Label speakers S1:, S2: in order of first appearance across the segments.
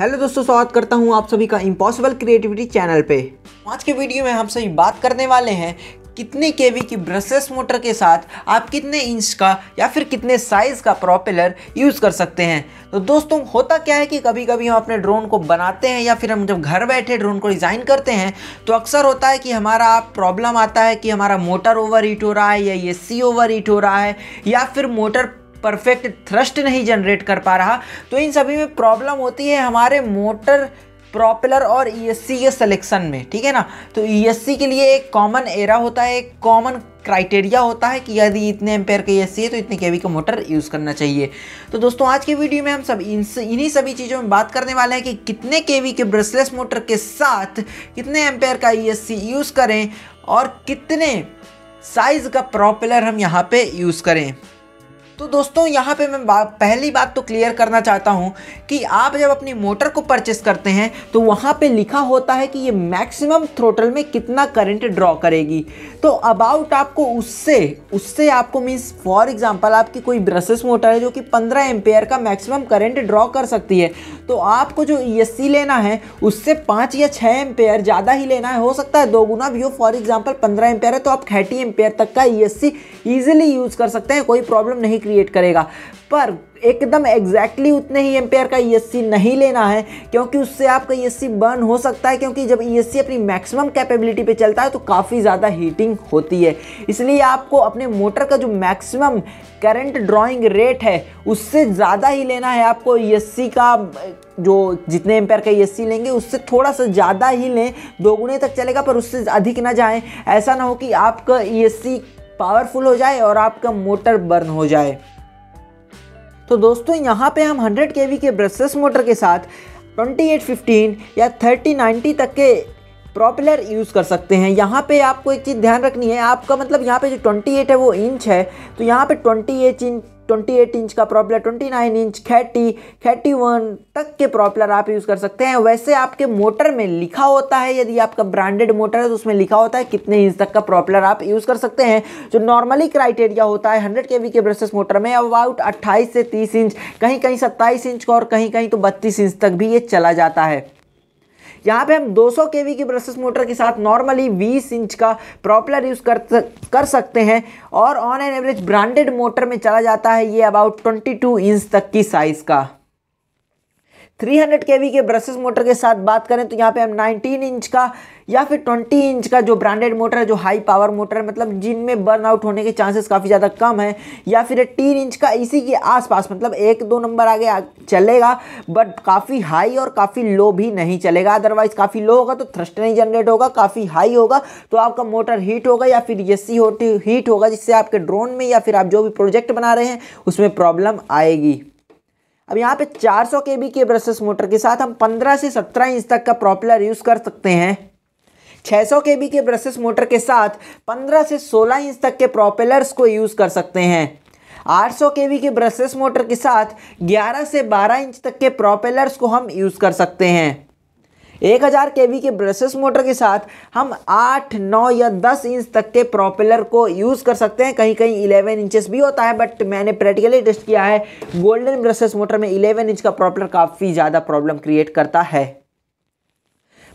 S1: hello दोस्तों स्वागत करता हूँ आप सभी का इम्पॉसिबल क्रिएटिविटी चैनल पे आज के वीडियो में हम सभी बात करने वाले हैं कितने के की ब्रशलेस मोटर के साथ आप कितने इंच का या फिर कितने साइज़ का प्रोपेलर यूज़ कर सकते हैं तो दोस्तों होता क्या है कि कभी कभी हम अपने ड्रोन को बनाते हैं या फिर हम जब घर बैठे ड्रोन को डिज़ाइन करते हैं तो अक्सर होता है कि हमारा प्रॉब्लम आता है कि हमारा मोटर ओवर हीट हो रहा है या ये सी ओवर हीट हो रहा है या फिर मोटर परफेक्ट थ्रस्ट नहीं जनरेट कर पा रहा तो इन सभी में प्रॉब्लम होती है हमारे मोटर प्रॉपलर और ईएससी e के सिलेक्शन में ठीक है ना तो ईएससी e के लिए एक कॉमन एरा होता है एक कॉमन क्राइटेरिया होता है कि यदि इतने एम्पेयर का ईएससी है तो इतने केवी का मोटर यूज़ करना चाहिए तो दोस्तों आज के वीडियो में हम सब इन इन्हीं सभी चीज़ों में बात करने वाले हैं कि कितने केवी के ब्रशलेस मोटर के साथ कितने एम्पेयर का ई e यूज़ करें और कितने साइज़ का प्रॉपलर हम यहाँ पर यूज़ करें तो दोस्तों यहाँ पे मैं बा, पहली बात तो क्लियर करना चाहता हूँ कि आप जब अपनी मोटर को परचेस करते हैं तो वहाँ पे लिखा होता है कि ये मैक्सिमम थ्रोटल में कितना करंट ड्रॉ करेगी तो अबाउट आपको उससे उससे आपको मीन्स फॉर एग्जाम्पल आपकी कोई ब्रसेस मोटर है जो कि पंद्रह एम्पेयर का मैक्सिमम करंट ड्रॉ कर सकती है तो आपको जो ई e लेना है उससे पाँच या छः एम्पेयर ज़्यादा ही लेना है हो सकता है दो गुना भी हो फॉर एग्जाम्पल पंद्रह एम्पेयर है तो आप थर्टी एम्पेयर तक का ई ईजिली यूज़ कर सकते हैं कोई प्रॉब्लम नहीं क्रिएट करेगा पर एकदम एग्जैक्टली exactly उतने ही एम्पेयर का ई नहीं लेना है क्योंकि उससे आपका ई बर्न हो सकता है क्योंकि जब ई अपनी मैक्सिमम कैपेबिलिटी पे चलता है तो काफ़ी ज़्यादा हीटिंग होती है इसलिए आपको अपने मोटर का जो मैक्सिमम करंट ड्राइंग रेट है उससे ज़्यादा ही लेना है आपको ई का जो जितने एम्पेयर का ई लेंगे उससे थोड़ा सा ज़्यादा ही लें दोगुने तक चलेगा पर उससे अधिक ना जाएँ ऐसा ना हो कि आपका ई पावरफुल हो जाए और आपका मोटर बर्न हो जाए तो दोस्तों यहाँ पे हम 100 के के ब्रशेस मोटर के साथ 2815 या 3090 तक के प्रॉपुलर यूज़ कर सकते हैं यहाँ पे आपको एक चीज़ ध्यान रखनी है आपका मतलब यहाँ पे जो 28 है वो इंच है तो यहाँ पे 28 इंच 28 इंच का प्रॉपलर 29 इंच थर्टी वन तक के प्रॉपलर आप यूज़ कर सकते हैं वैसे आपके मोटर में लिखा होता है यदि आपका ब्रांडेड मोटर है तो उसमें लिखा होता है कितने इंच तक का प्रॉपलर आप यूज़ कर सकते हैं जो नॉर्मली क्राइटेरिया होता है हंड्रेड के के ब्रसेस मोटर में अबाउट अट्ठाईस से तीस इंच कहीं कहीं सत्ताईस इंच का और कहीं कहीं तो बत्तीस इंच तक भी ये चला जाता है यहाँ पे हम 200 केवी की ब्रशेस मोटर के साथ नॉर्मली 20 इंच का प्रॉपलर यूज़ कर कर सकते हैं और on an average branded motor में चला जाता है ये अबाउट 22 इंच तक की साइज़ का 300 हंड्रेड के ब्रशेस मोटर के साथ बात करें तो यहाँ पे हम 19 इंच का या फिर 20 इंच का जो ब्रांडेड मोटर है जो हाई पावर मोटर है मतलब जिनमें बर्न आउट होने के चांसेस काफ़ी ज़्यादा कम है या फिर तीन इंच का इसी के आसपास मतलब एक दो नंबर आगे चलेगा बट काफ़ी हाई और काफ़ी लो भी नहीं चलेगा अदरवाइज़ काफ़ी लो होगा तो थ्रस्ट नहीं जनरेट होगा काफ़ी हाई होगा तो आपका मोटर हीट होगा या फिर ये सी हीट होगा जिससे आपके ड्रोन में या फिर आप जो भी प्रोजेक्ट बना रहे हैं उसमें प्रॉब्लम आएगी अब यहाँ पे 400 सौ के बी के ब्रशेस मोटर के साथ हम 15 से 17 इंच तक का प्रॉपलर यूज़ कर सकते हैं 600 सौ के बी के ब्रशेस मोटर के साथ 15 से 16 इंच तक के प्रोपेलर्स को यूज़ कर सकते हैं 800 सौ के बी के ब्रशेस मोटर के साथ 11 से 12 इंच तक के प्रोपेलर्स को हम यूज़ कर सकते हैं एक हज़ार के वी के ब्रशेस मोटर के साथ हम आठ नौ या दस इंच तक के प्रोपेलर को यूज़ कर सकते हैं कहीं कहीं इलेवन इंचेस भी होता है बट मैंने प्रैक्टिकली टेस्ट किया है गोल्डन ब्रशेस मोटर में इलेवन इंच का प्रॉपलर काफ़ी ज़्यादा प्रॉब्लम क्रिएट करता है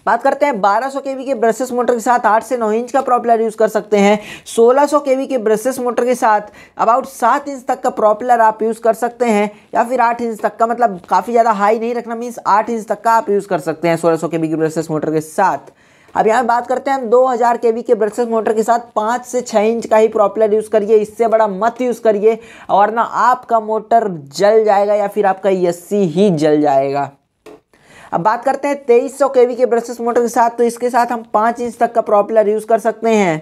S1: बात करते हैं 1200 सौ के ब्रशेस मोटर के साथ 8 से 9 इंच का प्रॉपलर यूज़ कर सकते हैं 1600 सौ के ब्रशेस मोटर के साथ अबाउट सात इंच तक का प्रॉपलर आप यूज़ कर सकते हैं या फिर आठ इंच तक का मतलब काफ़ी ज़्यादा हाई नहीं रखना मीन्स आठ इंच तक का आप यूज़ कर सकते हैं सोलह सौ के ब्रशेस मोटर के साथ अब यहाँ बात करते हैं हम 2000 हज़ार के ब्रशेस मोटर के साथ 5 से 6 इंच का ही प्रॉपलर यूज़ करिए इससे बड़ा मत यूज़ करिए वरना आपका मोटर जल जाएगा या फिर आपका यस्सी e ही जल जाएगा अब बात करते हैं तेईस सौ के ब्रशेस मोटर के साथ तो इसके साथ हम पाँच इंच तक का प्रॉपलर यूज़ कर सकते हैं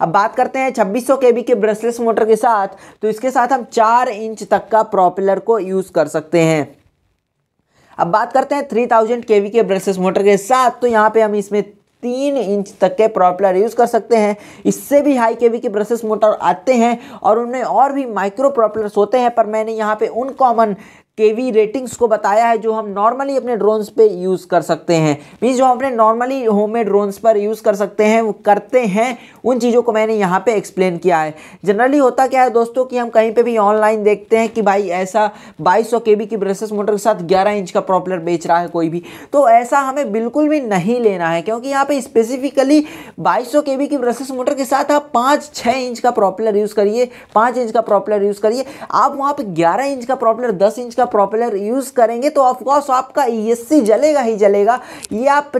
S1: अब बात करते हैं 2600 सौ के ब्रशलेस मोटर के साथ तो इसके साथ हम चार इंच तक का प्रोपेलर को यूज़ कर सकते हैं अब बात करते हैं 3000 थाउजेंड के के ब्रशलेस मोटर के साथ तो यहाँ पे हम इसमें तीन इंच तक के प्रोपेलर यूज़ कर सकते हैं इससे भी हाई के बी के ब्रशलेस मोटर आते हैं और उनमें और भी माइक्रो प्रोपेलर्स होते हैं पर मैंने यहाँ पे उन कॉमन केवी रेटिंग्स को बताया है जो हम नॉर्मली अपने ड्रोन्स पे यूज़ कर सकते हैं मीन्स जो हम अपने नॉर्मली होम मेड ड्रोन्स पर यूज़ कर सकते हैं वो करते हैं उन चीज़ों को मैंने यहाँ पे एक्सप्लेन किया है जनरली होता क्या है दोस्तों कि हम कहीं पे भी ऑनलाइन देखते हैं कि भाई ऐसा बाईस सौ के की ब्रशेस मोटर के साथ ग्यारह इंच का प्रॉपलर बेच रहा है कोई भी तो ऐसा हमें बिल्कुल भी नहीं लेना है क्योंकि यहाँ पर स्पेसिफिकली बाईस सौ के की ब्रशेस मोटर के साथ आप पाँच छः इंच का प्रॉपलर यूज़ करिए पाँच इंच का प्रॉपलर यूज़ करिए आप वहाँ पर ग्यारह इंच का प्रॉपलर दस इंच का का प्रोपेलर यूज़ करेंगे तो ऑफकोर्स आपका ई जलेगा ही जलेगा ये आप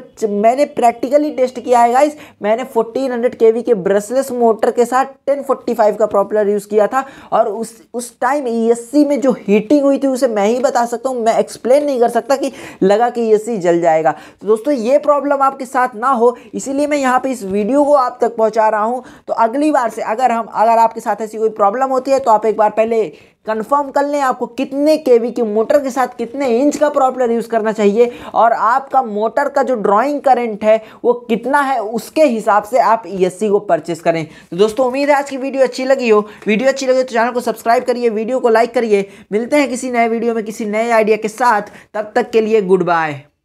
S1: मैंने प्रैक्टिकली टेस्ट किया है गाइस मैंने 1400 हंड्रेड के वी के ब्रशलेस मोटर के साथ 1045 का प्रोपेलर यूज़ किया था और उस उस टाइम ई में जो हीटिंग हुई थी उसे मैं ही बता सकता हूँ मैं एक्सप्लेन नहीं कर सकता कि लगा कि ई जल जाएगा तो दोस्तों ये प्रॉब्लम आपके साथ ना हो इसीलिए मैं यहाँ पर इस वीडियो को आप तक पहुँचा रहा हूँ तो अगली बार से अगर हम अगर आपके साथ ऐसी कोई प्रॉब्लम होती है तो आप एक बार पहले कंफर्म कर लें आपको कितने के वी की मोटर के साथ कितने इंच का प्रॉपलर यूज़ करना चाहिए और आपका मोटर का जो ड्राइंग करंट है वो कितना है उसके हिसाब से आप ई e को परचेस करें तो दोस्तों उम्मीद है आज की वीडियो अच्छी लगी हो वीडियो अच्छी लगी तो चैनल को सब्सक्राइब करिए वीडियो को लाइक करिए मिलते हैं किसी नए वीडियो में किसी नए आइडिया के साथ तब तक के लिए गुड बाय